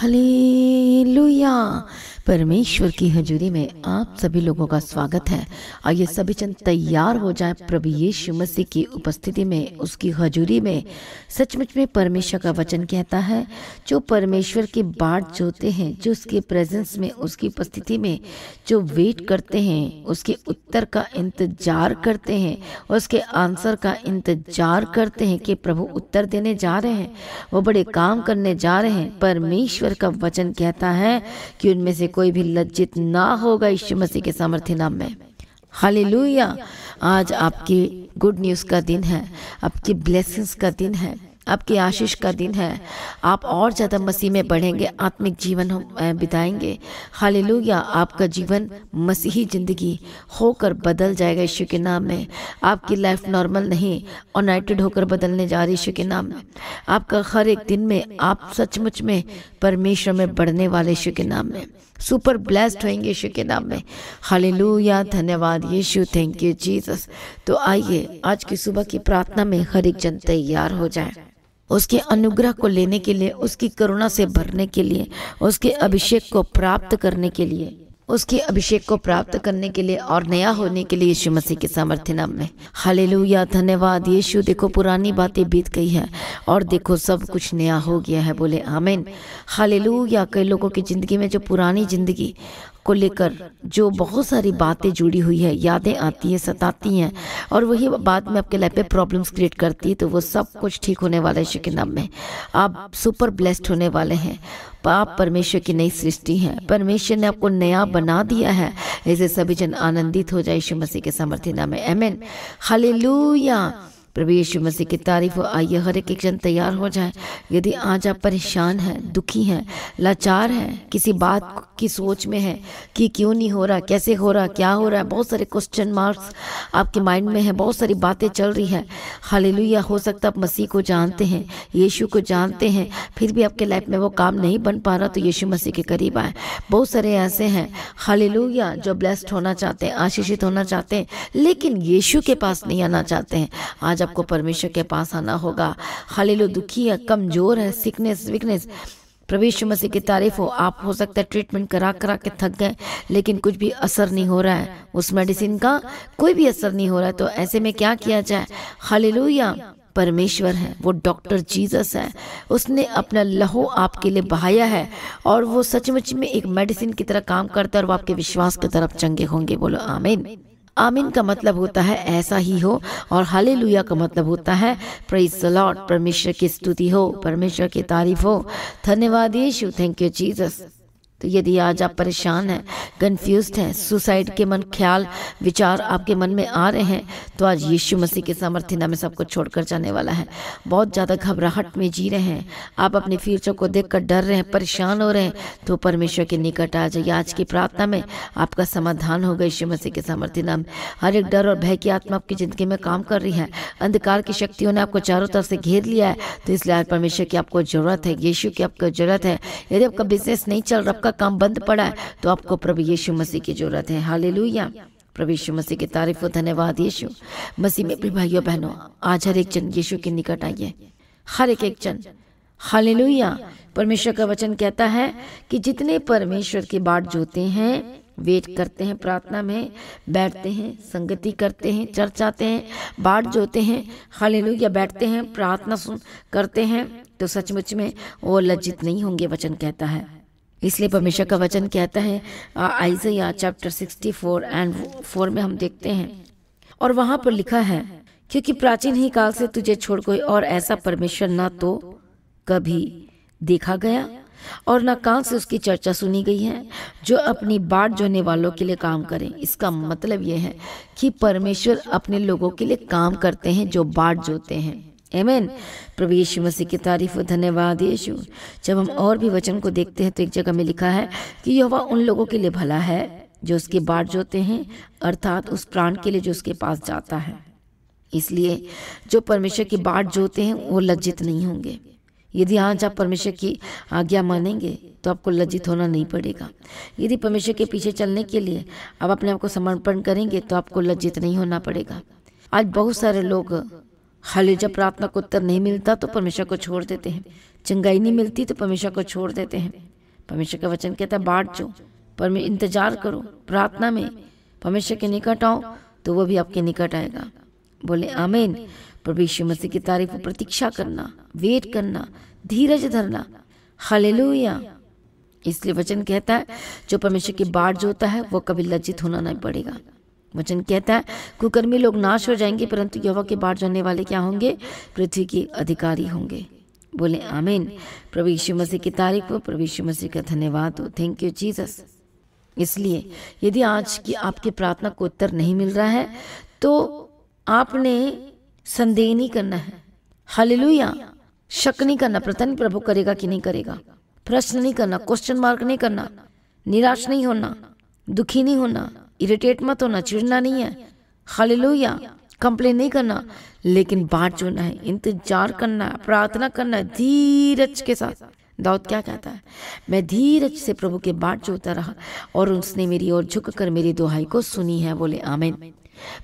हले लुया परमेश्वर की हजूरी में आप सभी लोगों का स्वागत है और ये सभी चंद तैयार हो जाएं प्रभु यीशु मसीह की उपस्थिति में उसकी हजूरी में सचमुच में परमेश्वर का वचन कहता है जो परमेश्वर के बाट जोते हैं जो उसके प्रेजेंस में उसकी उपस्थिति में जो वेट करते हैं उसके उत्तर का इंतजार करते हैं उसके आंसर का इंतजार करते हैं कि प्रभु उत्तर देने जा रहे हैं वो बड़े काम करने जा रहे हैं परमेश्वर का वचन कहता है कि उनमें से कोई भी लज्जित ना होगा यीशु मसीह के सामर्थ्य नाम में हालेलुया आज आपकी गुड न्यूज़ का दिन है आपकी ब्लेसिंग्स का दिन है आपकी आशीष का दिन है आप और ज़्यादा मसीह में बढ़ेंगे आत्मिक जीवन बिताएंगे या आपका जीवन मसीही ज़िंदगी होकर बदल जाएगा ईश्व के नाम में आपकी लाइफ नॉर्मल नहीं यूनाइटेड होकर बदलने जा रही ईश्व के नाम में आपका हर एक दिन में आप सचमुच में परमेश्वर में बढ़ने वाले ईश्व के नाम में सुपर ब्लेस्ड होंगे यीशु के नाम में हालेलुया धन्यवाद यीशु थैंक यू जीसस तो आइए आज की सुबह की प्रार्थना में हर एक जन तैयार हो जाए उसके अनुग्रह को लेने के लिए उसकी करुणा से भरने के लिए उसके अभिषेक को प्राप्त करने के लिए उसके अभिषेक को प्राप्त करने के लिए और नया होने के लिए यीशु मसीह के सामर्थ्य नाम में हालेलुया धन्यवाद यीशु देखो पुरानी बातें बीत गई है और देखो सब कुछ नया हो गया है बोले आमेन हालेलुया कई लोगों की ज़िंदगी में जो पुरानी ज़िंदगी को लेकर जो बहुत सारी बातें जुड़ी हुई है यादें आती हैं सताती हैं और वही बात में आपके लाइफ पे प्रॉब्लम्स क्रिएट करती है तो वो सब कुछ ठीक होने वाला है शिक्षा नाम में आप सुपर ब्लेस्ड होने वाले हैं आप परमेश्वर की नई सृष्टि हैं परमेश्वर ने आपको नया बना दिया है इसे सभी जन आनंदित हो जाए यीशु मसीह के सामर्थ्य नाम में एम एन प्रभु यीशु मसीह की तारीफ आइए हर एक जन तैयार हो जाए यदि आज आप परेशान हैं दुखी हैं लाचार हैं किसी बात की सोच में है कि क्यों नहीं हो रहा कैसे हो रहा क्या हो रहा है बहुत सारे क्वेश्चन मार्क्स आपके माइंड में है बहुत सारी बातें चल रही है हालेलुया हो सकता आप मसीह को जानते हैं यीशु को जानते हैं फिर भी आपके लाइफ में वो काम नहीं बन पा रहा तो यीशु मसीह के करीब आए बहुत सारे ऐसे हैं हालेलुया जो ब्लेस्ड होना चाहते हैं आशीषित होना चाहते हैं लेकिन यीशु के पास नहीं आना चाहते हैं आज आपको परमेश्वर के पास आना होगा खाली लो दुखी है कमज़ोर है सिकनेस वीकनेस प्रवेश मसीह की तारीफ हो आप हो सकता है ट्रीटमेंट करा करा के थक गए लेकिन कुछ भी असर नहीं हो रहा है उस मेडिसिन का कोई भी असर नहीं हो रहा है तो ऐसे में क्या किया जाए खालिलुया परमेश्वर है वो डॉक्टर जीसस है उसने अपना लहू आपके लिए बहाया है और वो सचमुच में एक मेडिसिन की तरह काम करता है और वो आपके विश्वास की तरफ चंगे होंगे बोलो आमीन आमीन का मतलब होता है ऐसा ही हो और हाले का मतलब होता है प्रेज लॉर्ड परमेश्वर की स्तुति हो परमेश्वर की तारीफ हो धन्यवाद यीशु थैंक यू जीसस तो यदि आज आप परेशान हैं कंफ्यूज हैं सुसाइड के मन ख्याल विचार आपके मन में आ रहे हैं तो आज यीशु मसीह के सामर्थ्य नाम सबको छोड़कर जाने वाला है बहुत ज़्यादा घबराहट में जी रहे हैं आप अपने फ्यूचर को देख कर डर रहे हैं परेशान हो रहे हैं तो परमेश्वर के निकट आ जाइए आज की प्रार्थना में आपका समाधान होगा यीशु मसीह के सामर्थ्य नाम हर एक डर और भय की आत्मा आपकी ज़िंदगी में काम कर रही है अंधकार की शक्तियों ने आपको चारों तरफ से घेर लिया है तो इसलिए आज परमेश्वर की आपको ज़रूरत है यीशु की आपको ज़रूरत है यदि आपका बिजनेस नहीं चल रहा आपका काम बंद पड़ा है तो आपको प्रभु यीशु मसीह की जरूरत है हाल प्रभु यीशु मसीह की तारीफ और धन्यवाद यीशु मसीह में भी भाइयों बहनों आज हर एक जन यीशु के निकट आइए हर एक एक जन हाल परमेश्वर का वचन कहता है कि जितने परमेश्वर की बाट जोते हैं वेट करते हैं प्रार्थना में बैठते हैं संगति करते हैं चर्चाते हैं बाट जोते हैं या बैठते हैं प्रार्थना सुन करते हैं तो सचमुच तो में वो लज्जित नहीं होंगे वचन कहता है इसलिए परमेश्वर का वचन कहता है आइजया चैप्टर 64 एंड 4 में हम देखते हैं और वहाँ पर लिखा है क्योंकि प्राचीन ही काल से तुझे छोड़ कोई और ऐसा परमेश्वर ना तो कभी देखा गया और ना कान से उसकी चर्चा सुनी गई है जो अपनी बाट जोने वालों के लिए काम करें इसका मतलब यह है कि परमेश्वर अपने लोगों के लिए काम करते हैं जो बाट जोते हैं एमेन प्रभु यीशु मसीह की तारीफ और धन्यवाद यीशु जब हम और भी वचन को देखते हैं तो एक जगह में लिखा है कि यहोवा उन लोगों के लिए भला है जो उसके बाट जोते हैं अर्थात उस प्राण के लिए जो उसके पास जाता है इसलिए जो परमेश्वर की बाट जोते हैं वो लज्जित नहीं होंगे यदि आज आप परमेश्वर की आज्ञा मानेंगे तो आपको लज्जित होना नहीं पड़ेगा यदि परमेश्वर के पीछे चलने के लिए आप अपने आप को समर्पण करेंगे तो आपको लज्जित नहीं होना पड़ेगा आज बहुत सारे लोग खाली जब प्रार्थना को उत्तर नहीं मिलता तो परमेश्वर को छोड़ देते हैं चंगाई नहीं मिलती तो परमेश्वर को छोड़ देते हैं परमेश्वर का वचन कहता है बांट जो पर इंतजार करो प्रार्थना में परमेश्वर के निकट आओ तो वह भी आपके निकट आएगा बोले आमेन प्रभु मसीह की तारीफ प्रतीक्षा करना वेट करना धीरज धरना हालेलुया इसलिए वचन कहता है जो परमेश्वर की बाढ़ जोता है वो कभी लज्जित होना नहीं पड़ेगा वचन कहता है कुकर्मी लोग नाश हो जाएंगे परंतु युवा के बाढ़ जाने वाले क्या होंगे पृथ्वी के अधिकारी होंगे बोले आमीन प्रभु यीशु मसीह की तारीफ हो प्रभु यीशु मसीह का धन्यवाद हो थैंक यू जीसस इसलिए यदि आज की आपकी प्रार्थना को उत्तर नहीं मिल रहा है तो आपने संदेह नहीं करना है हालेलुया शक नहीं करना प्रथम प्रभु करेगा कि नहीं करेगा प्रश्न नहीं करना क्वेश्चन मार्क नहीं करना निराश नहीं होना दुखी नहीं होना इरिटेट मत होना चिड़ना नहीं है या कंप्लेन नहीं करना लेकिन बाट जोना है इंतजार करना है प्रार्थना करना है धीरज के साथ दाऊद क्या कहता है मैं धीरज से प्रभु के बाट जोता रहा और उसने मेरी ओर झुककर मेरी दुहाई को सुनी है बोले आमिन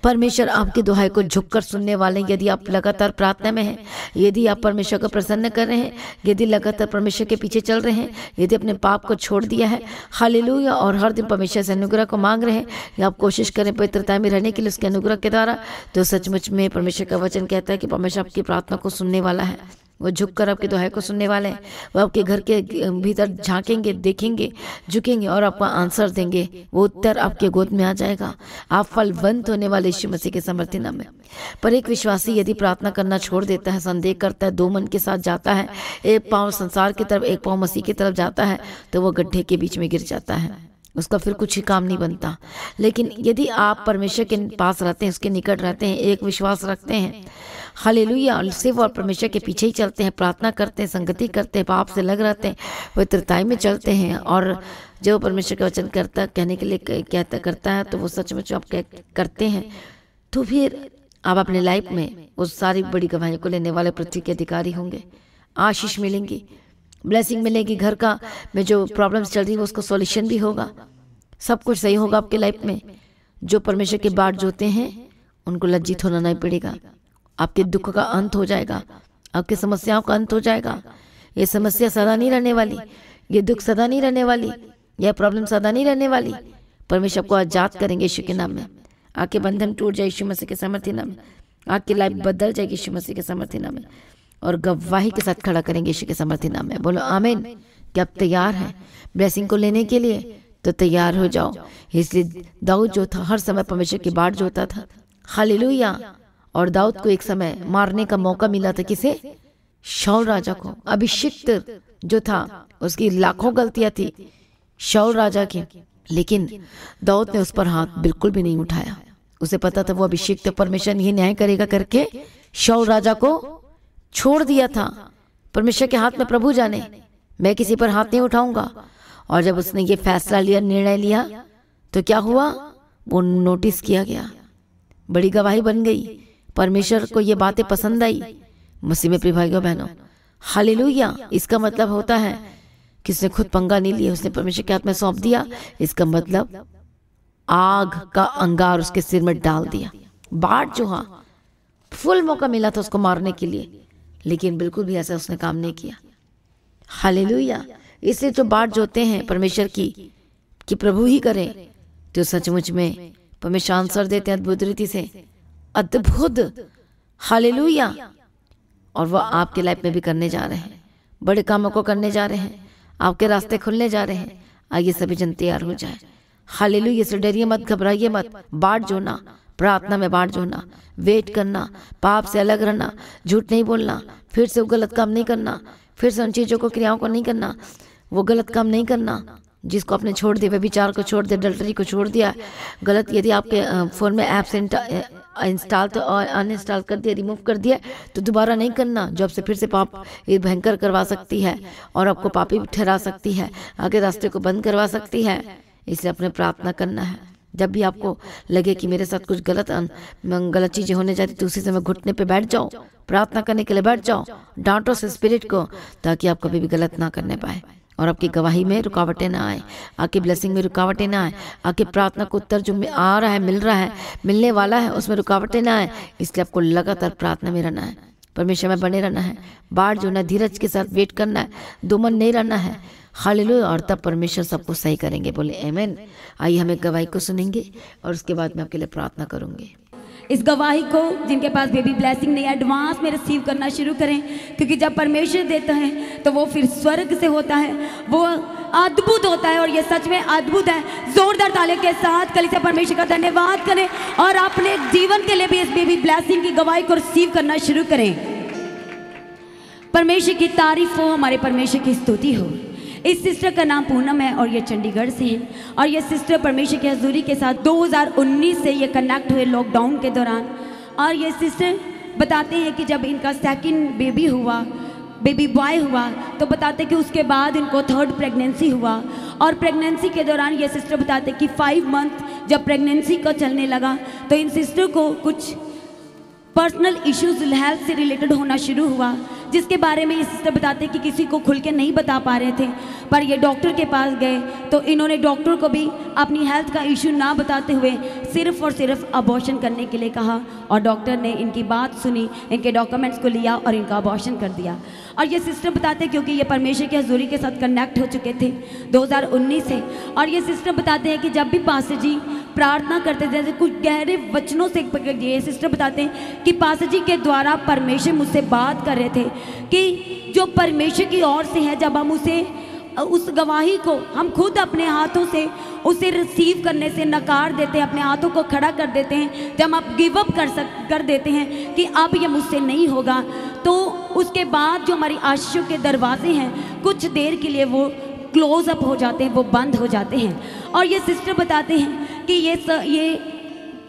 परमेश्वर आपकी दुहाई को झुककर सुनने वाले यदि आप लगातार प्रार्थना में हैं यदि आप परमेश्वर को प्रसन्न कर रहे हैं यदि लगातार परमेश्वर के पीछे चल रहे हैं यदि अपने पाप को छोड़ दिया है हालेलुया और हर दिन परमेश्वर से अनुग्रह को मांग रहे हैं या आप कोशिश करें पवित्रता में रहने के लिए उसके अनुग्रह के द्वारा तो सचमुच में परमेश्वर का वचन कहता है कि परमेश्वर आपकी प्रार्थना को सुनने वाला है वो झुक कर आपके दुहाई को सुनने वाले हैं वो आपके घर के भीतर झांकेंगे देखेंगे झुकेंगे और आपको आंसर देंगे वो उत्तर आपके गोद में आ जाएगा आप फलवंत होने वाले यीशु मसीह के समर्थ्य नाम में पर एक विश्वासी यदि प्रार्थना करना छोड़ देता है संदेह करता है दो मन के साथ जाता है एक पाँव संसार की तरफ एक पाँव मसीह की तरफ जाता है तो वो गड्ढे के बीच में गिर जाता है उसका फिर कुछ ही काम नहीं बनता लेकिन यदि आप परमेश्वर के पास रहते हैं उसके निकट रहते हैं एक विश्वास रखते हैं हालेलुया सिर्फ और परमेश्वर के पीछे ही चलते हैं प्रार्थना करते हैं संगति करते हैं पाप से लग रहते हैं पवित्रताई में चलते हैं और जो परमेश्वर का वचन करता कहने के लिए कहता करता है तो वो सचमुच आप करते हैं तो फिर आप अपने लाइफ में उस सारी बड़ी गवाहियों को लेने वाले पृथ्वी के अधिकारी होंगे आशीष मिलेंगी ब्लेसिंग मिलेगी घर का में जो प्रॉब्लम्स चल रही है उसका सॉल्यूशन भी होगा सब कुछ सही होगा आपके लाइफ में जो परमेश्वर के बाट जोते हैं उनको लज्जित होना नहीं पड़ेगा आपके दुख का अंत हो जाएगा आपकी समस्याओं का अंत हो जाएगा ये समस्या सदा नहीं रहने वाली ये दुख सदा नहीं रहने वाली यह प्रॉब्लम सदा नहीं रहने वाली परमेश्वर को आजाद करेंगे यीशु के नाम में आपके बंधन टूट जाए यीशु मसीह के समर्थ्य नाम में आपकी लाइफ बदल जाएगी यीशु मसीह के समर्थ्य नाम में और गवाही के साथ खड़ा करेंगे यीशु के समर्थी नाम में बोलो आमीन क्या आप तैयार हैं ब्लेसिंग को लेने के लिए तो तैयार हो जाओ इसलिए दाऊद जो था हर समय परमेश्वर की बाट जोता था हालेलुया और दाऊद को एक समय मारने का मौका मिला था किसे शौल राजा को अभिषिक्त जो था उसकी लाखों गलतियां थी शौल राजा की लेकिन दाऊद ने उस पर हाथ बिल्कुल भी नहीं उठाया उसे पता था वो अभिषेक परमेश्वर ही न्याय करेगा करके शौल राजा को छोड़ दिया था परमेश्वर के हाथ में प्रभु जाने मैं किसी पर हाथ नहीं उठाऊंगा और जब उसने ये फैसला लिया निर्णय लिया तो क्या हुआ वो नोटिस किया गया बड़ी गवाही बन गई परमेश्वर को ये बातें पसंद आई मसीह में प्रिय बहनों हालेलुया इसका मतलब होता है कि उसने खुद पंगा नहीं लिया उसने परमेश्वर के हाथ में सौंप दिया इसका मतलब आग का अंगार उसके सिर में डाल दिया बाढ़ जो हाँ फुल मौका मिला था उसको मारने के लिए लेकिन बिल्कुल भी ऐसा उसने काम नहीं किया हालेलुया इसलिए तो जो बाट जोते हैं परमेश्वर की कि प्रभु ही करें तो सचमुच में परमेश्वर आंसर देते हैं अद्भुत रीति से अद्भुत हाले और वह आपके लाइफ में भी करने जा रहे हैं बड़े कामों को करने जा रहे हैं आपके रास्ते खुलने जा रहे हैं आइए सभी जन तैयार हो जाए हालेलुया से डरिए मत घबराइए मत बाट जोना प्रार्थना में बांट जोड़ना वेट करना पाप से अलग रहना झूठ नहीं बोलना फिर से वो गलत काम नहीं करना फिर से उन चीज़ों को क्रियाओं को नहीं करना वो गलत काम नहीं करना जिसको आपने छोड़ दिया विचार को छोड़ दिया डल्टरी को छोड़ दिया गलत यदि आपके फ़ोन में ऐप्स इंस्टॉल तो अनइंस्टॉल कर दिया रिमूव कर दिया तो दोबारा नहीं करना जो आपसे फिर से पाप ये भयंकर करवा सकती है और आपको पापी ठहरा सकती है आगे रास्ते को बंद करवा सकती है इसलिए अपने प्रार्थना करना है जब भी आपको लगे कि मेरे साथ कुछ गलत गलत चीज़ें होने जाती तो उसी समय घुटने पे बैठ जाओ प्रार्थना करने के लिए बैठ जाओ डांटो से स्पिरिट को ताकि आप कभी भी गलत ना करने पाए और आपकी गवाही में रुकावटें ना आए आपकी ब्लेसिंग में रुकावटें ना आए आपकी प्रार्थना को उत्तर जो आ रहा है मिल रहा है मिलने वाला है उसमें रुकावटें ना आए इसलिए आपको लगातार प्रार्थना में रहना है परमेश्वर में बने रहना है बाढ़ जो ना धीरज के साथ वेट करना है दुमन नहीं रहना है हाल और तब परमेश्वर सबको सही करेंगे बोले एमेन आइए हम एक गवाही को सुनेंगे और उसके बाद मैं आपके लिए प्रार्थना करूंगी इस गवाही को जिनके पास बेबी ब्लैसिंग नहीं है एडवांस में रिसीव करना शुरू करें क्योंकि जब परमेश्वर देता है तो वो फिर स्वर्ग से होता है वो अद्भुत होता है और ये सच में अद्भुत है जोरदार ताले के साथ कल से परमेश्वर का धन्यवाद करें और अपने जीवन के लिए भी इस बेबी ब्लैसिंग की गवाही को रिसीव करना शुरू करें परमेश्वर की तारीफ हो हमारे परमेश्वर की स्तुति हो इस सिस्टर का नाम पूनम है और ये चंडीगढ़ से है और ये सिस्टर परमेश्वर की हजूरी के साथ 2019 से ये कनेक्ट हुए लॉकडाउन के दौरान और ये सिस्टर बताते हैं कि जब इनका सेकंड बेबी हुआ बेबी बॉय हुआ तो बताते कि उसके बाद इनको थर्ड प्रेगनेंसी हुआ और प्रेगनेंसी के दौरान ये सिस्टर बताते कि फाइव मंथ जब प्रेगनेंसी का चलने लगा तो इन सिस्टर को कुछ पर्सनल इश्यूज हेल्थ से रिलेटेड होना शुरू हुआ जिसके बारे में ये सिस्टर बताते कि किसी को खुल के नहीं बता पा रहे थे पर ये डॉक्टर के पास गए तो इन्होंने डॉक्टर को भी अपनी हेल्थ का इशू ना बताते हुए सिर्फ और सिर्फ अबॉर्शन करने के लिए कहा और डॉक्टर ने इनकी बात सुनी इनके डॉक्यूमेंट्स को लिया और इनका अबॉर्शन कर दिया और ये सिस्टम बताते हैं क्योंकि ये परमेश्वर की हजूरी के साथ कनेक्ट हो चुके थे 2019 से और ये सिस्टम बताते हैं कि जब भी पास जी प्रार्थना करते थे जैसे कुछ गहरे वचनों से ये सिस्टर बताते हैं कि पास जी के द्वारा परमेश्वर मुझसे बात कर रहे थे कि जो परमेश्वर की ओर से है जब हम उसे उस गवाही को हम खुद अपने हाथों से उसे रिसीव करने से नकार देते हैं अपने हाथों को खड़ा कर देते हैं जब आप गिव अप कर सक कर देते हैं कि अब ये मुझसे नहीं होगा तो उसके बाद जो हमारी आशियों के दरवाजे हैं कुछ देर के लिए वो क्लोज अप हो जाते हैं वो बंद हो जाते हैं और ये सिस्टर बताते हैं कि ये स, ये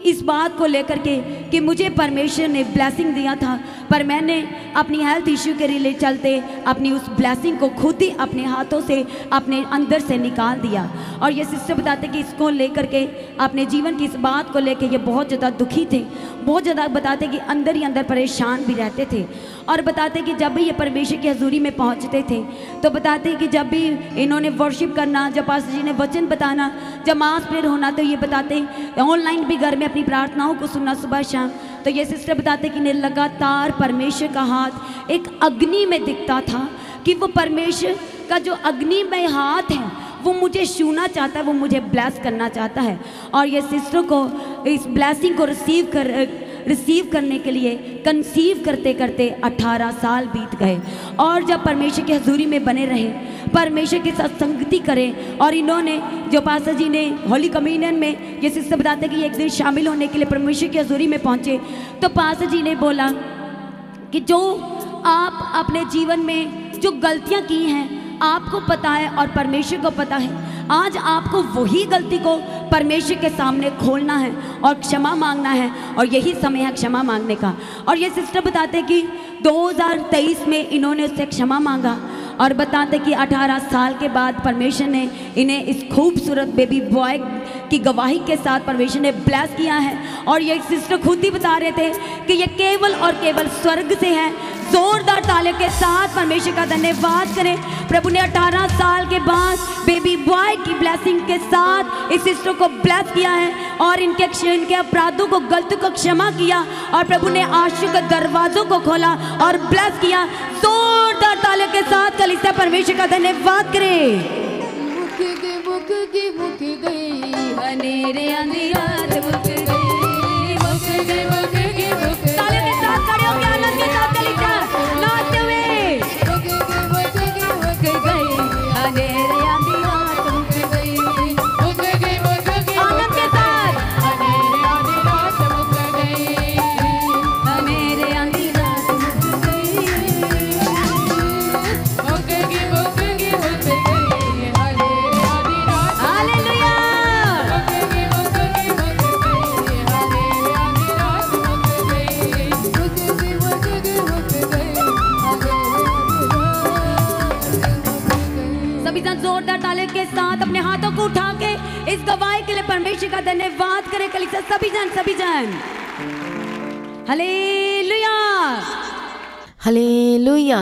इस बात को लेकर के कि मुझे परमेश्वर ने ब्लैसिंग दिया था पर मैंने अपनी हेल्थ इश्यू के लिए चलते अपनी उस ब्लैसिंग को खुद ही अपने हाथों से अपने अंदर से निकाल दिया और ये सिस्टर बताते कि इसको लेकर के अपने जीवन की इस बात को लेकर ये बहुत ज़्यादा दुखी थे बहुत ज़्यादा बताते कि अंदर ही अंदर परेशान भी रहते थे और बताते कि जब भी ये परमेश्वर की हजूरी में पहुँचते थे तो बताते कि जब भी इन्होंने वर्शिप करना जब पास जी ने वचन बताना जब मास प्रेर होना तो ये बताते ऑनलाइन भी घर में अपनी प्रार्थनाओं को सुनना सुबह शाम तो ये सिस्टर बताते कि ने लगातार परमेश्वर का हाथ एक अग्नि में दिखता था कि वो परमेश्वर का जो अग्नि में हाथ है वो मुझे छूना चाहता है वो मुझे ब्लैस करना चाहता है और ये सिस्टर को इस ब्लैसिंग को रिसीव कर रिसीव करने के लिए कंसीव करते करते 18 साल बीत गए और जब परमेश्वर की हजूरी में बने रहे परमेश्वर के साथ संगति करें और इन्होंने जो पासा जी ने होली कम्यूनियन में ये सिस्टर बताते कि एक दिन शामिल होने के लिए परमेश्वर की हजूरी में पहुँचे तो पासा जी ने बोला कि जो आप अपने जीवन में जो गलतियाँ की हैं आपको पता है और परमेश्वर को पता है आज आपको वही गलती को परमेश्वर के सामने खोलना है और क्षमा मांगना है और यही समय है क्षमा मांगने का और ये सिस्टर बताते कि 2023 में इन्होंने उससे क्षमा मांगा और बताते कि 18 साल के बाद परमेश्वर ने इन्हें इस खूबसूरत बेबी बॉय की गवाही के साथ परमेश्वर ने ब्लैस किया है और ये सिस्टर खुद ही बता रहे थे कि ये केवल और केवल स्वर्ग से है जोरदार ताले के साथ परमेश्वर का धन्यवाद करें प्रभु ने 18 साल के बाद बेबी बॉय की ब्लैसिंग के साथ इस सिस्टर को ब्लैस किया है और इनके इनके अपराधों को गलत को क्षमा किया और प्रभु ने आशु के दरवाजों को खोला और ब्लैस किया जोरदार ताले के साथ कल खालिस्ता परमेश्वर का धन्यवाद करें मुख के मुख की मुख गई हनेरे अंधियार मुख गई मुख के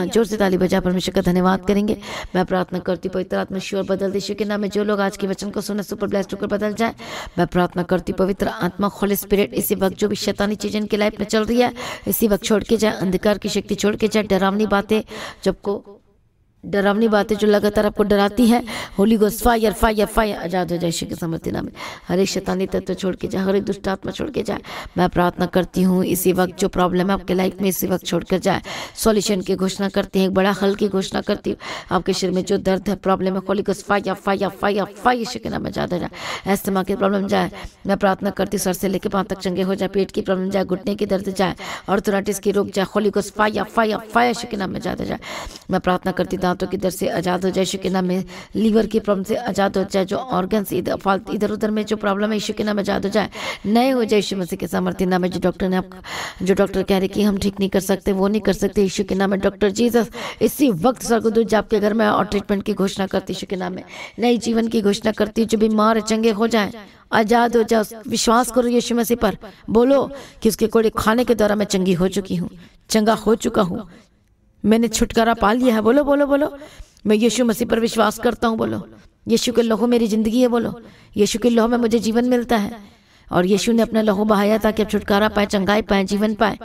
जोर से ताली बजा परमेश्वर का धन्यवाद करेंगे मैं प्रार्थना करती पवित्र आत्मा शिवर बदल देशों के नाम में जो लोग आज के वचन को सुना सुपर ब्लास्ट होकर बदल जाए मैं प्रार्थना करती पवित्र आत्मा खोले स्पिरिट इसी वक्त जो भी शैतानी चीज़ इनकी लाइफ में चल रही है इसी वक्त छोड़ के जाए अंधकार की शक्ति छोड़ के जाए डरावनी बातें जबको डरावनी बातें जो लगातार आपको डराती हैं होली गोस फायर फायर फायर आजाद हो जाए शिक्षा समृति नाम हर एक शैतानी तत्व छोड़ के जाए हर एक दुष्ट आत्मा छोड़ के जाए मैं प्रार्थना करती हूँ इसी वक्त जो प्रॉब्लम है आपके लाइफ में इसी वक्त छोड़ कर जाए सॉल्यूशन की घोषणा करती है एक बड़ा हल की घोषणा करती हूँ आपके शरीर में जो दर्द है प्रॉब्लम है होली गोस fire fire fire fire Shri नाम आजाद हो जाए माँ की प्रॉब्लम जाए मैं प्रार्थना करती हूँ सर से लेकर पाँव तक चंगे हो जाए पेट की प्रॉब्लम जाए घुटने की दर्द जाए और थोड़ा की रोक जाए होली गोस फायर फायर फायर श्री नाम आजाद हो जाए मैं प्रार्थना करती हूँ दांतों की दर्द से आज़ाद हो जाए यीशु के नाम में लीवर की प्रॉब्लम से आज़ाद हो जाए जो ऑर्गन इधर इधर उधर में जो प्रॉब्लम है यीशु के नाम आज़ाद हो जाए नए हो जाए यीशु मसीह के सामर्थ्य नाम है जो डॉक्टर ने आप जो डॉक्टर कह रहे कि हम ठीक नहीं कर सकते वो नहीं कर सकते यीशु के नाम है डॉक्टर जीसस इसी वक्त जो आपके घर में और ट्रीटमेंट की घोषणा करती यीशु के नाम में नई जीवन की घोषणा करती जो बीमार चंगे हो जाए आज़ाद हो जाओ विश्वास करो यीशु मसीह पर बोलो कि उसके कोड़े खाने के द्वारा मैं चंगी हो चुकी हूँ चंगा हो चुका हूँ मैंने छुटकारा पा लिया है बोलो बोलो बोलो मैं यीशु मसीह पर विश्वास करता हूँ बोलो यीशु के लहू मेरी ज़िंदगी है बोलो यीशु के लहू में मुझे जीवन मिलता है और यीशु ने अपना लहू बहाया कि आप छुटकारा पाए चंगाई पाए जीवन पाए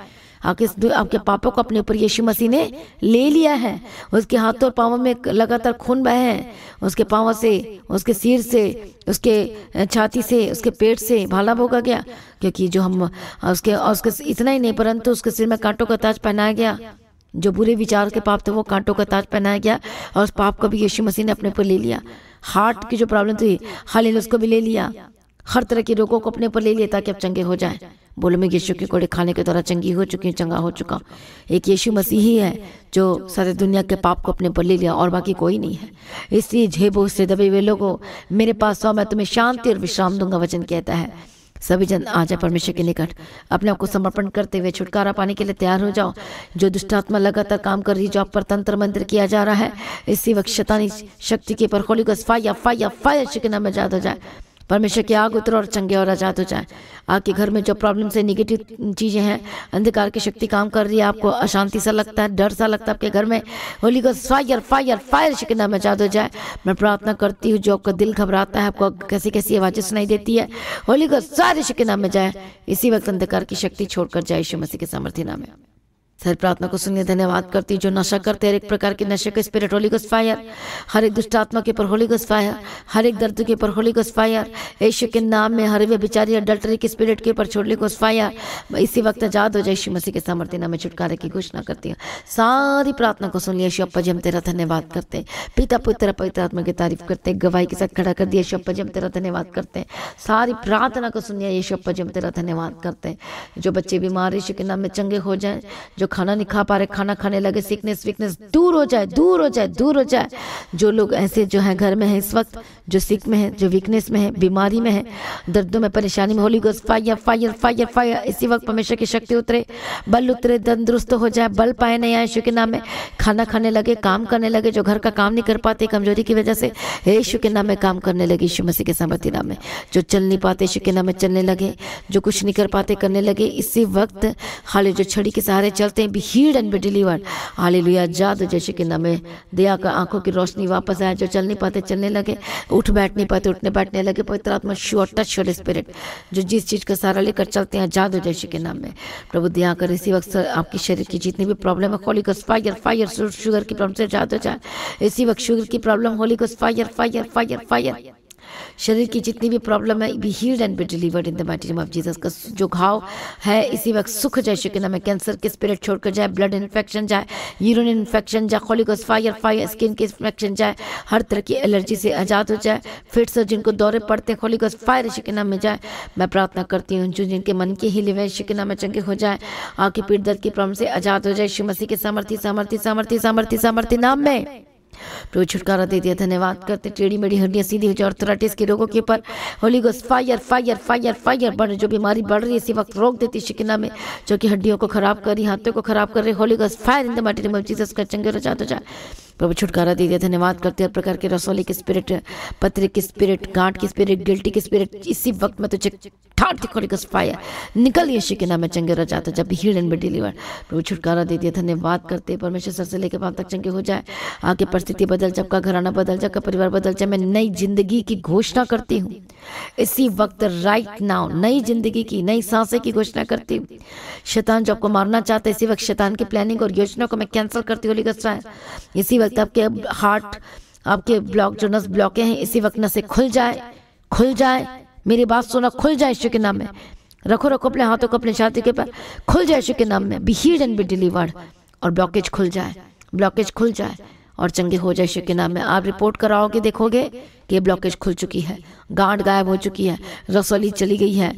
आपके आपके पापों को अपने ऊपर यीशु मसीह ने ले लिया है उसके हाथों और पावों में लगातार खून बहे हैं उसके पाँव से उसके सिर से उसके छाती से उसके पेट से भाला भोगा गया क्योंकि जो हम उसके उसके इतना ही नहीं परंतु उसके सिर में कांटों का ताज पहनाया गया जो बुरे विचार के पाप थे वो कांटों का ताज पहनाया गया और उस पाप को भी यीशु मसीह ने अपने ऊपर ले लिया हार्ट की जो प्रॉब्लम थी हाल ही उसको भी ले लिया हर तरह के रोगों को अपने ऊपर ले लिया ताकि आप चंगे हो जाए बोलो मैं यीशु के कोड़े खाने के द्वारा चंगी हो चुकी हूँ चंगा हो चुका एक यीशु मसीह ही है जो सारे दुनिया के पाप को अपने पर ले लिया और बाकी कोई नहीं है इसलिए झेबो से दबे हुए लोगों मेरे पास आओ मैं तुम्हें शांति और विश्राम दूंगा वचन कहता है सभी जन आ जाए परमेश्वर के निकट अपने आप को समर्पण करते हुए छुटकारा पाने के लिए तैयार हो जाओ जो दुष्टात्मा लगातार काम कर रही जो आप पर तंत्र मंत्र किया जा रहा है इसी वक्त शतानी शक्ति के पर होली को फाया फाया फाया शिकना में हो जाए परमेश्वर की आग उतर और चंगे और आजाद हो जाए आपके घर में जो प्रॉब्लम से निगेटिव चीज़ें हैं अंधकार की शक्ति काम कर रही है आपको अशांति सा लगता है डर सा लगता है आपके घर में होली को फायर फायर फायर शिकंदा में आजाद हो जाए मैं प्रार्थना करती हूँ जो आपका दिल घबराता है आपको कैसी कैसी आवाज़ें सुनाई देती है होली को सारे शिकंदा में जाए इसी वक्त अंधकार की शक्ति छोड़कर जाए यीशु मसीह के सामर्थ्य नाम में सर प्रार्थना को सुनिए धन्यवाद करती जो नशा करते हर एक प्रकार के नशे के स्पिरिट होली गोस फायर हर एक दुष्ट आत्मा के ऊपर होली गोस फायर हर एक दर्द के ऊपर होली गोस फायर ऐश्व के नाम में हर वे बिचारी अडल्टरी के स्पिरिट के ऊपर छोड़ली गोस फायर इसी वक्त आजाद हो जाए मसीह के सामर्थ्य नाम में छुटकारे की घोषणा करती हूँ सारी प्रार्थना को सुनिए यशु अपा जी हम तेरा धन्यवाद करते हैं पिता पुत्र पवित्र आत्मा की तारीफ करते हैं गवाही के साथ खड़ा कर दिया यशु अपा जी हम तेरा धन्यवाद करते हैं सारी प्रार्थना को सुनिए यशु अपा जी हम तेरा धन्यवाद करते हैं जो बच्चे बीमार ऋषि के नाम में चंगे हो जाए जो खाना नहीं खा पा रहे खाना खाने लगे सिकनेस विकनेस दूर हो जाए दूर हो जाए दूर हो जाए जो लोग ऐसे जो हैं घर में है इस वक्त जो सिक में है जो वीकनेस में है बीमारी में है दर्दों में परेशानी में होली गोस फायर फायर फायर फायर इसी वक्त परमेश्वर की शक्ति उतरे बल उतरे तंदुरुस्त हो जाए बल पाए नहीं आए के नाम में खाना खाने लगे काम करने लगे जो घर का काम नहीं कर पाते कमजोरी की वजह से यीशु के नाम में काम करने लगे यीशु मसीह के सामर्थ्य नाम में जो चल नहीं पाते यीशु के नाम में चलने लगे जो कुछ नहीं कर पाते करने लगे इसी वक्त खाली जो छड़ी के सहारे चल कहते हैं be healed and be delivered hallelujah जाद जैसे कि नमे दया का आंखों की रोशनी वापस आए जो चल नहीं पाते चलने लगे उठ बैठ नहीं पाते उठने बैठने लगे पवित्र आत्मा श्योर टच श्योर स्पिरिट जो जिस चीज़ का सहारा लेकर चलते हैं जाद जैसे के नाम में प्रभु दया कर इसी वक्त आपके शरीर की जितनी भी प्रॉब्लम है होली कस फायर फायर शुगर की प्रॉब्लम से हो जाए इसी वक्त शुगर की प्रॉब्लम होली कस फायर फायर फायर फायर शरीर की जितनी भी प्रॉब्लम है be healed and be delivered in the mighty name of Jesus का जो घाव है इसी वक्त सुख जाए शुक्र नाम कैंसर के स्पिरिट छोड़कर जाए ब्लड इन्फेक्शन जाए यूरिन इन्फेक्शन जाए खोलिकस फायर फायर स्किन के इन्फेक्शन जाए हर तरह की एलर्जी से आज़ाद हो जाए फिर से जिनको दौरे पड़ते हैं खोलिकस फायर शुक्र नाम में जाए मैं प्रार्थना करती हूँ जो जिनके मन के ही लिवे शुक्र नाम में चंगे हो जाए आँखें पीठ दर्द की प्रॉब्लम से आज़ाद हो जाए शिव मसीह के सामर्थी सामर्थी सामर्थी सामर्थी सामर्थी नाम में प्रभु छुटकारा दे दिया धन्यवाद करते टेढ़ी मेढ़ी हड्डियाँ सीधी हो जाए और के रोगों के ऊपर होली गोस फायर फायर फायर फायर बढ़ जो बीमारी बढ़ रही है इसी वक्त रोक देती शिकना में जो कि हड्डियों को खराब कर रही हाथों को खराब कर रही होली गोस fire in the material of Jesus का चंगे रचा तो जाए प्रभु छुटकारा दे दिया धन्यवाद करते हर प्रकार के रसोली की स्पिरिट पत्र की स्पिरिट गांठ की स्पिरिट गिल्टी की स्पिरिट इसी वक्त में तुझे थर्ड दिकोटिकस फायर निकल यीशु के नाम में चंगे रह जाता जब हील एंड डिलीवर प्रभु छुटकारा दे दिया धन्यवाद करते परमेश्वर सर से लेकर पाप तक चंगे हो जाए आगे परिस्थिति बदल जब का घराना बदल जब का परिवार बदल जाए मैं नई जिंदगी की घोषणा करती हूँ इसी वक्त राइट नाउ नई जिंदगी की नई सांसें की घोषणा करती हूँ शैतान जो आपको मारना चाहता है इसी वक्त शैतान की प्लानिंग और योजना को मैं कैंसिल करती हूँ लिखा इसी वक्त आपके हार्ट आपके ब्लॉक जो नस ब्लॉके हैं इसी वक्त नसें खुल जाए खुल जाए मेरी बात सुना खुल जाए ईश्वर के नाम में रखो रखो अपने हाथों को अपने छाती के पास खुल जाए ईश्वर के नाम में बी एंड बी डिलीवर्ड और ब्लॉकेज खुल जाए ब्लॉकेज खुल जाए और चंगे हो जाए यीशु के नाम में आप रिपोर्ट कराओगे देखोगे कि ब्लॉकेज खुल चुकी है गांठ गायब हो चुकी है रसोली चली गई है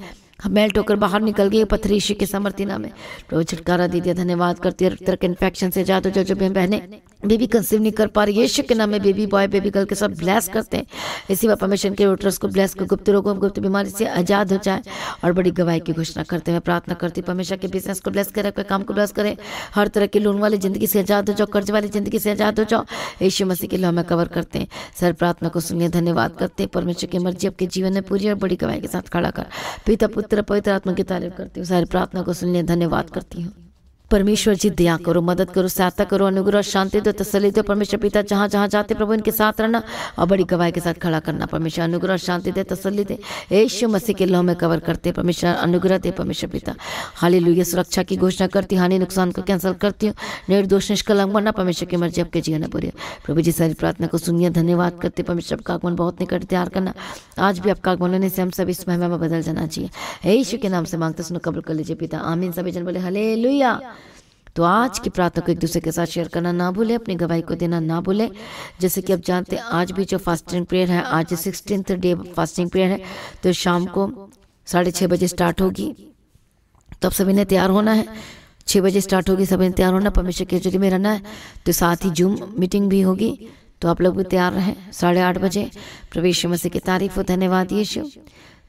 मैल होकर बाहर निकल गई पत्थर ऋषि के नाम में प्रभु छुटकारा दे दिया धन्यवाद करती है तरह के इन्फेक्शन से जादू जो जब बहने बेबी कंसीव नहीं कर पा रही यीशु के नाम में बेबी बॉय बेबी गर्ल के साथ ब्लेस करते हैं इसी बार परमेश्वर के वोटर्स को ब्लेस कर गुप्त रोगों गुप्त बीमारी से आजाद हो जाए और बड़ी गवाही की घोषणा करते हुए प्रार्थना करती परमेश्वर के बिजनेस को ब्लेस करें अपने काम को ब्लेस करें हर तरह के लोन वाली जिंदगी से आजाद हो जाओ कर्ज वाली जिंदगी से आजाद हो जाओ यीशु मसीह के लिए में कवर करते हैं सर प्रार्थना को सुनिए धन्यवाद करते हैं परमेश्वर की मर्जी आपके जीवन में पूरी और बड़ी गवाही के साथ खड़ा कर पिता तेरा पवित्र आत्मा की तारीफ करती हूँ सारी प्रार्थना को सुनने धन्यवाद करती हूँ परमेश्वर जी दया करो मदद करो सहायता करो अनुग्रह और शांति दो तसली दो परमेश्वर पिता जहाँ जहाँ जाते प्रभु इनके साथ रहना और बड़ी गवाही के साथ खड़ा करना परमेश्वर अनुग्रह और शांति दे तसली दे यीशु मसीह के लोह में कवर करते परमेश्वर अनुग्रह दे परमेश्वर पिता हाली लुहे सुरक्षा की घोषणा करती हानि नुकसान को कैंसिल करती हूँ निर्दोष निष्कल बनना परमेश्वर की मर्जी आपके जीवन में पूरी प्रभु जी सारी प्रार्थना को सुनिए धन्यवाद करते परमेश्वर आपका आगमन बहुत निकट तैयार करना आज भी आपका आगमन होने से हम सब इस महिमा में बदल जाना चाहिए यीशु के नाम से मांगते सुनो कबल कर लीजिए पिता आमीन सभी जन बोले हले लुया तो आज की प्रार्थना को एक दूसरे के साथ शेयर करना ना भूले अपनी गवाही को देना ना भूले जैसे कि आप जानते हैं आज भी जो फास्टिंग प्रेयर है आज सिक्सटीन डे फास्टिंग प्रेयर है तो शाम को साढ़े छः बजे स्टार्ट होगी तो आप सभी ने तैयार होना है छः बजे स्टार्ट होगी सभी ने तैयार होना परमेश्वर के जरिए में रहना है तो साथ ही जूम मीटिंग भी होगी तो आप लोग भी तैयार रहें साढ़े आठ बजे प्रवेश मसीह की तारीफ हो धन्यवाद यीशु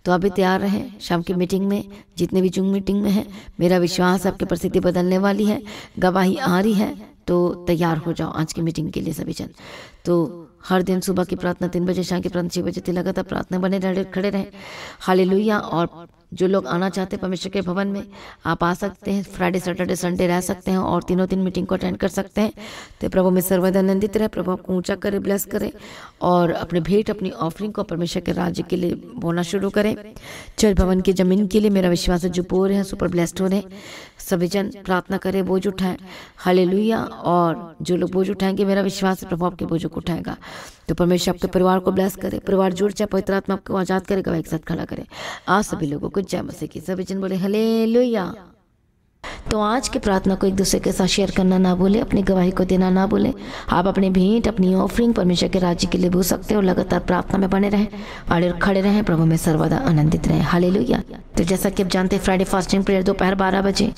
तो आप भी तैयार रहें शाम की मीटिंग में जितने भी चुंग मीटिंग में हैं मेरा विश्वास आपकी परिस्थिति बदलने वाली है गवाही आ रही है तो तैयार हो जाओ आज की मीटिंग के लिए सभी जन तो हर दिन सुबह की प्रार्थना तीन बजे शाम की प्रार्थना छः बजे तक लगातार प्रार्थना बने रहे खड़े रहें हाली और जो लोग आना चाहते हैं परमेश्वर के भवन में आप आ सकते हैं फ्राइडे सैटरडे संडे रह सकते हैं और तीनों दिन मीटिंग को अटेंड कर सकते हैं तो प्रभु में सर्वदानंदित आनंदित रहे प्रभु आपको ऊँचा करें ब्लेस करें और अपने भेंट अपनी ऑफरिंग को परमेश्वर के राज्य के लिए बोना शुरू करें चर्च भवन की जमीन के लिए मेरा विश्वास है जो पूरे हैं सुपर ब्लेस्ड हो रहे हैं सभी जन प्रार्थना करें बोझ उठाए हले और जो लोग बोझ उठाएंगे मेरा विश्वास प्रभाव के बोझ को उठाएगा तो परमेश्वर आपके परिवार को ब्लेस करे परिवार जुड़ जाए पवित्र आत्मा आपको आजाद करेगा एक साथ खड़ा करे आज सभी लोगों को जय मसीह की सभी जन बोले हले तो आज की प्रार्थना को एक दूसरे के साथ शेयर करना ना भूलें अपनी गवाही को देना ना भूलें आप अपनी भेंट अपनी ऑफरिंग परमेश्वर के राज्य के लिए भूल सकते हो लगातार प्रार्थना में बने रहें और खड़े रहें प्रभु में सर्वदा आनंदित रहें हाले तो जैसा कि आप जानते हैं फ्राइडे फास्टिंग प्रेयर दोपहर बारह बजे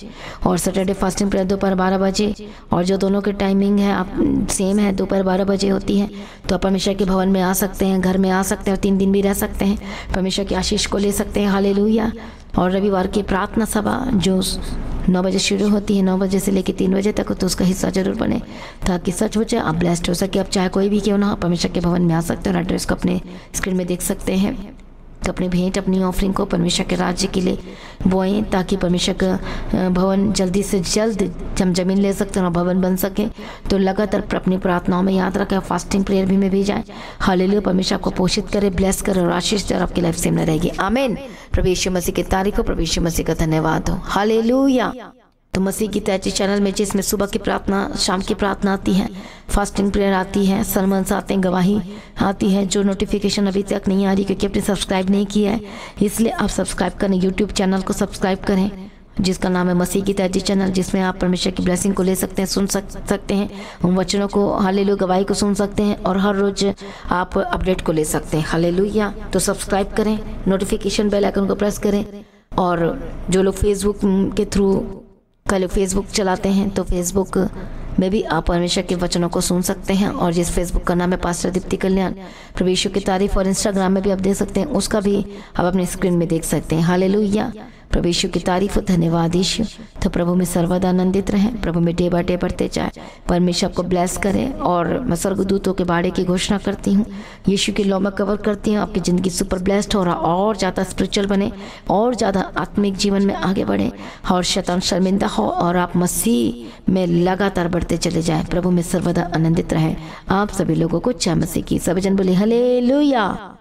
और सैटरडे फास्टिंग प्रेयर दोपहर बारह बजे और जो दोनों की टाइमिंग है आप सेम है दोपहर बारह बजे होती है तो आप परमेश्वर के भवन में आ सकते हैं घर में आ सकते हैं और तीन दिन भी रह सकते हैं परमेश्वर की आशीष को ले सकते हैं हाले और रविवार की प्रार्थना सभा जो नौ बजे शुरू होती है नौ बजे से लेकर तीन बजे तक तो उसका हिस्सा जरूर बने ताकि सच हो जाए आप ब्लेस्ड हो सके आप चाहे कोई भी क्यों ना आप हमेशा के भवन में आ सकते हैं और एड्रेस को अपने स्क्रीन में देख सकते हैं तो अपने भेंट अपनी ऑफरिंग को परमेश्वर के राज्य के लिए बोएं ताकि परमेश्वर का भवन जल्दी से जल्द हम जमीन ले सकते हैं और भवन बन सके तो लगातार अपनी प्रार्थनाओं में याद रखें फास्टिंग प्रेयर भी में भी हाल ही परमेश्वर आपको पोषित करे ब्लेस करे और आशीष दे और आपकी लाइफ सेम रहेगी आमेन प्रवेश मसीह की तारीख हो प्रवेश मसीह का धन्यवाद हो हाल तो मसीह की तैची चैनल में जिसमें सुबह की प्रार्थना शाम की प्रार्थना आती है फास्टिंग प्रेयर आती है सरमन आते हैं गवाही आती है जो नोटिफिकेशन अभी तक नहीं आ रही क्योंकि आपने सब्सक्राइब नहीं किया है इसलिए आप सब्सक्राइब करें यूट्यूब चैनल को सब्सक्राइब करें जिसका नाम है मसीह की तैची चैनल जिसमें आप परमेश्वर की ब्लेसिंग को ले सकते हैं सुन सक सकते हैं उन वचनों को हाले गवाही को सुन सकते हैं और हर रोज आप अपडेट को ले सकते हैं हाले तो सब्सक्राइब करें नोटिफिकेशन बेल आइकन को प्रेस करें और जो लोग फेसबुक के थ्रू पहले फेसबुक चलाते हैं तो फेसबुक में भी आप परमेश्वर के वचनों को सुन सकते हैं और जिस फेसबुक का नाम है पास्टर दीप्ति कल्याण प्रवेशों की तारीफ और इंस्टाग्राम में भी आप देख सकते हैं उसका भी आप अपने स्क्रीन में देख सकते हैं हाल प्रभु की तारीफ और धन्यवाद यीशु तो प्रभु में सर्वदा आनंदित रहें प्रभु में डे बाय डे बढ़ते जाए परमेश्वर आपको ब्लेस करें और मैं स्वर्गदूतों के बाड़े की घोषणा करती हूँ यीशु की में कवर करती हूँ आपकी ज़िंदगी सुपर ब्लेस्ड हो रहा और ज़्यादा स्पिरिचुअल बने और ज़्यादा आत्मिक जीवन में आगे बढ़े और शतान शर्मिंदा हो और आप मसीह में लगातार बढ़ते चले जाए प्रभु में सर्वदा आनंदित रहें आप सभी लोगों को चाय मसीह की सभी जन बोले हले